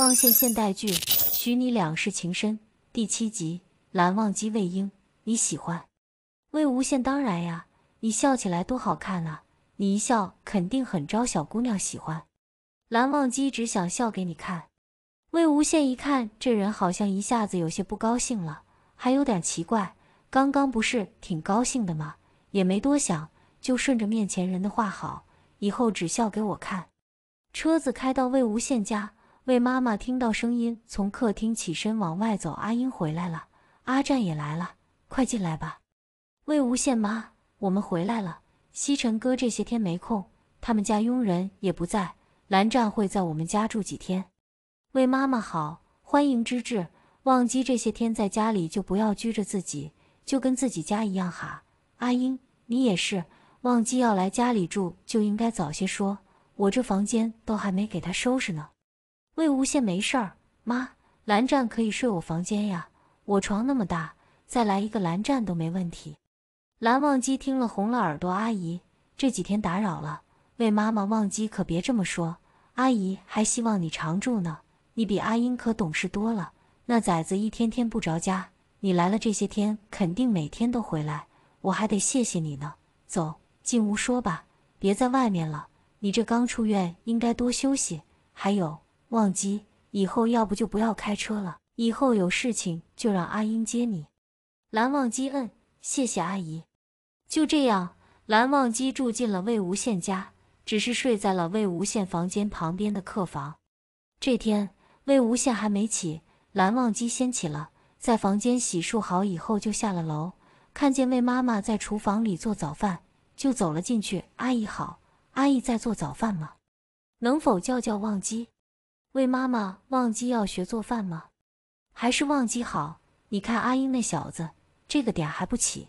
忘羡现代剧《许你两世情深》第七集，蓝忘机、魏婴，你喜欢魏无羡？当然呀！你笑起来多好看啊！你一笑肯定很招小姑娘喜欢。蓝忘机只想笑给你看。魏无羡一看这人，好像一下子有些不高兴了，还有点奇怪，刚刚不是挺高兴的吗？也没多想，就顺着面前人的话，好，以后只笑给我看。车子开到魏无羡家。魏妈妈听到声音，从客厅起身往外走。阿英回来了，阿战也来了，快进来吧。魏无羡妈，我们回来了。西沉哥这些天没空，他们家佣人也不在，蓝湛会在我们家住几天。魏妈妈好，欢迎之至。忘机这些天在家里就不要拘着自己，就跟自己家一样哈。阿英，你也是。忘机要来家里住就应该早些说，我这房间都还没给他收拾呢。魏无羡没事儿，妈，蓝湛可以睡我房间呀，我床那么大，再来一个蓝湛都没问题。蓝忘机听了红了耳朵，阿姨这几天打扰了，魏妈妈，忘机可别这么说，阿姨还希望你常住呢。你比阿英可懂事多了，那崽子一天天不着家，你来了这些天肯定每天都回来，我还得谢谢你呢。走进屋说吧，别在外面了，你这刚出院应该多休息，还有。忘机，以后要不就不要开车了。以后有事情就让阿英接你。蓝忘机，嗯，谢谢阿姨。就这样，蓝忘机住进了魏无羡家，只是睡在了魏无羡房间旁边的客房。这天，魏无羡还没起，蓝忘机先起了，在房间洗漱好以后就下了楼，看见魏妈妈在厨房里做早饭，就走了进去。阿姨好，阿姨在做早饭吗？能否叫叫忘机？魏妈妈忘记要学做饭吗？还是忘记好？你看阿英那小子，这个点还不起。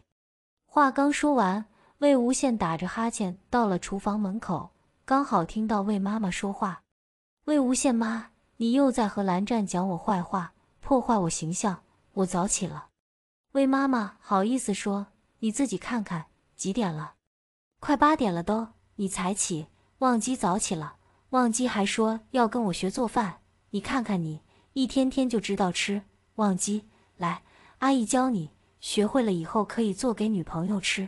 话刚说完，魏无羡打着哈欠到了厨房门口，刚好听到魏妈妈说话：“魏无羡妈，你又在和蓝湛讲我坏话，破坏我形象。我早起了。”魏妈妈好意思说：“你自己看看几点了，快八点了都，你才起，忘记早起了。”忘机还说要跟我学做饭，你看看你，一天天就知道吃。忘机，来，阿姨教你，学会了以后可以做给女朋友吃。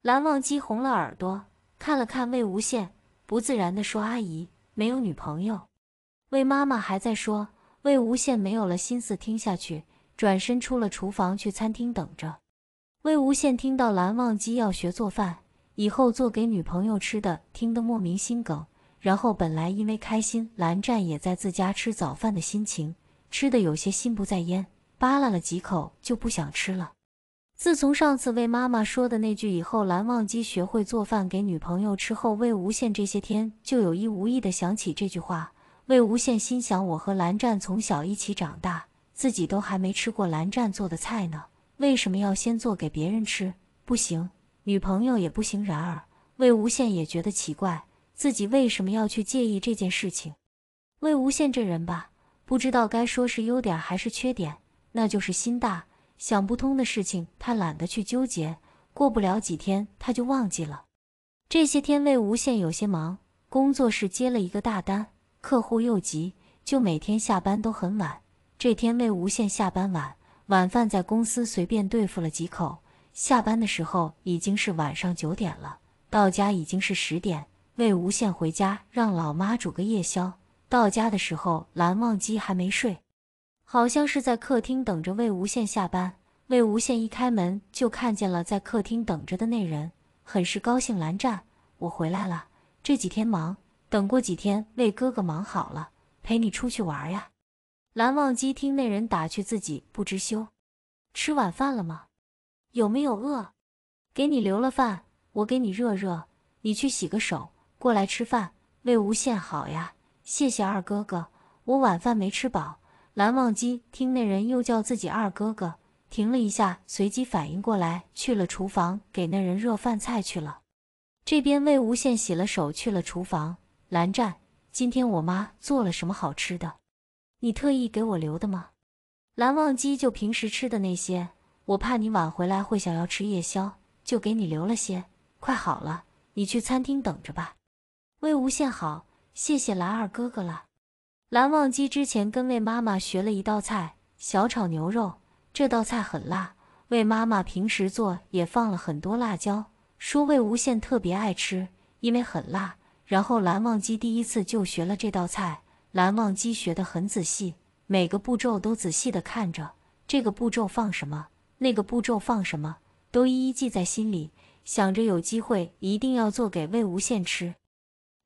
蓝忘机红了耳朵，看了看魏无羡，不自然的说：“阿姨没有女朋友。”魏妈妈还在说，魏无羡没有了心思听下去，转身出了厨房，去餐厅等着。魏无羡听到蓝忘机要学做饭，以后做给女朋友吃的，听得莫名心梗。然后本来因为开心，蓝湛也在自家吃早饭的心情，吃的有些心不在焉，扒拉了几口就不想吃了。自从上次魏妈妈说的那句“以后蓝忘机学会做饭给女朋友吃”后，魏无羡这些天就有意无意的想起这句话。魏无羡心想：“我和蓝湛从小一起长大，自己都还没吃过蓝湛做的菜呢，为什么要先做给别人吃？不行，女朋友也不行。”然而魏无羡也觉得奇怪。自己为什么要去介意这件事情？魏无羡这人吧，不知道该说是优点还是缺点，那就是心大，想不通的事情他懒得去纠结，过不了几天他就忘记了。这些天魏无羡有些忙，工作室接了一个大单，客户又急，就每天下班都很晚。这天魏无羡下班晚，晚饭在公司随便对付了几口，下班的时候已经是晚上九点了，到家已经是十点。魏无羡回家，让老妈煮个夜宵。到家的时候，蓝忘机还没睡，好像是在客厅等着魏无羡下班。魏无羡一开门就看见了在客厅等着的那人，很是高兴。蓝湛，我回来了。这几天忙，等过几天魏哥哥忙好了，陪你出去玩呀。蓝忘机听那人打趣自己不知羞。吃晚饭了吗？有没有饿？给你留了饭，我给你热热。你去洗个手。过来吃饭，魏无羡好呀，谢谢二哥哥，我晚饭没吃饱。蓝忘机听那人又叫自己二哥哥，停了一下，随即反应过来，去了厨房给那人热饭菜去了。这边魏无羡洗了手去了厨房，蓝湛，今天我妈做了什么好吃的？你特意给我留的吗？蓝忘机就平时吃的那些，我怕你晚回来会想要吃夜宵，就给你留了些。快好了，你去餐厅等着吧。魏无羡好，谢谢蓝二哥哥了。蓝忘机之前跟魏妈妈学了一道菜，小炒牛肉。这道菜很辣，魏妈妈平时做也放了很多辣椒，说魏无羡特别爱吃，因为很辣。然后蓝忘机第一次就学了这道菜，蓝忘机学得很仔细，每个步骤都仔细的看着，这个步骤放什么，那个步骤放什么，都一一记在心里，想着有机会一定要做给魏无羡吃。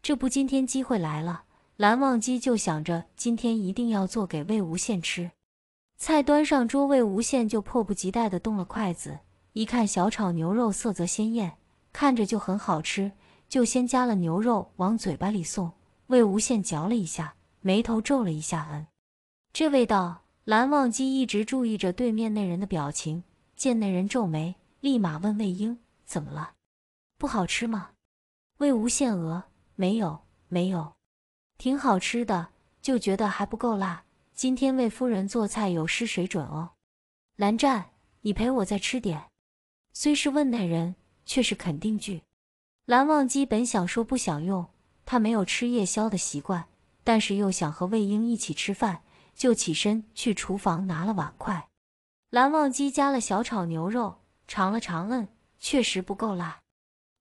这不，今天机会来了，蓝忘机就想着今天一定要做给魏无羡吃。菜端上桌，魏无羡就迫不及待地动了筷子。一看小炒牛肉色泽鲜艳，看着就很好吃，就先夹了牛肉往嘴巴里送。魏无羡嚼了一下，眉头皱了一下，嗯，这味道。蓝忘机一直注意着对面那人的表情，见那人皱眉，立马问魏婴：“怎么了？不好吃吗？”魏无羡额。没有没有，挺好吃的，就觉得还不够辣。今天魏夫人做菜有失水准哦。蓝湛，你陪我再吃点。虽是问那人，却是肯定句。蓝忘机本想说不想用，他没有吃夜宵的习惯，但是又想和魏婴一起吃饭，就起身去厨房拿了碗筷。蓝忘机加了小炒牛肉，尝了尝，嗯，确实不够辣。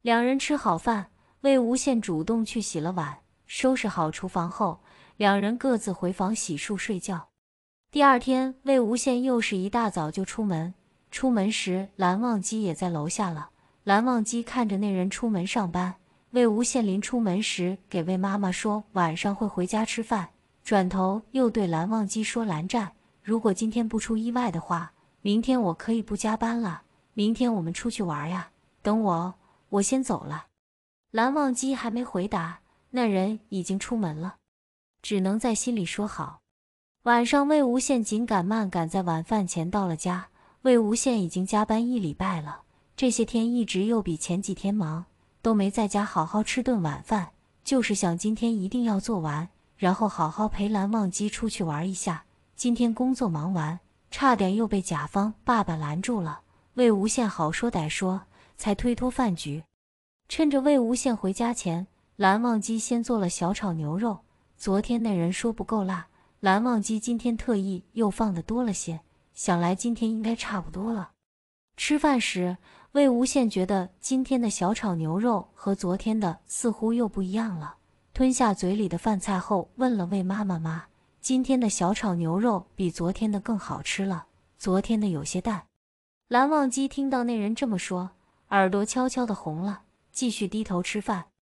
两人吃好饭。魏无羡主动去洗了碗，收拾好厨房后，两人各自回房洗漱睡觉。第二天，魏无羡又是一大早就出门。出门时，蓝忘机也在楼下了。蓝忘机看着那人出门上班。魏无羡临出门时给魏妈妈说晚上会回家吃饭。转头又对蓝忘机说：“蓝湛，如果今天不出意外的话，明天我可以不加班了。明天我们出去玩呀，等我哦，我先走了。”蓝忘机还没回答，那人已经出门了，只能在心里说好。晚上，魏无羡紧赶慢赶，在晚饭前到了家。魏无羡已经加班一礼拜了，这些天一直又比前几天忙，都没在家好好吃顿晚饭，就是想今天一定要做完，然后好好陪蓝忘机出去玩一下。今天工作忙完，差点又被甲方爸爸拦住了，魏无羡好说歹说才推脱饭局。趁着魏无羡回家前，蓝忘机先做了小炒牛肉。昨天那人说不够辣，蓝忘机今天特意又放的多了些，想来今天应该差不多了。吃饭时，魏无羡觉得今天的小炒牛肉和昨天的似乎又不一样了。吞下嘴里的饭菜后，问了魏妈妈妈：“今天的小炒牛肉比昨天的更好吃了，昨天的有些淡。”蓝忘机听到那人这么说，耳朵悄悄的红了。继续低头吃饭。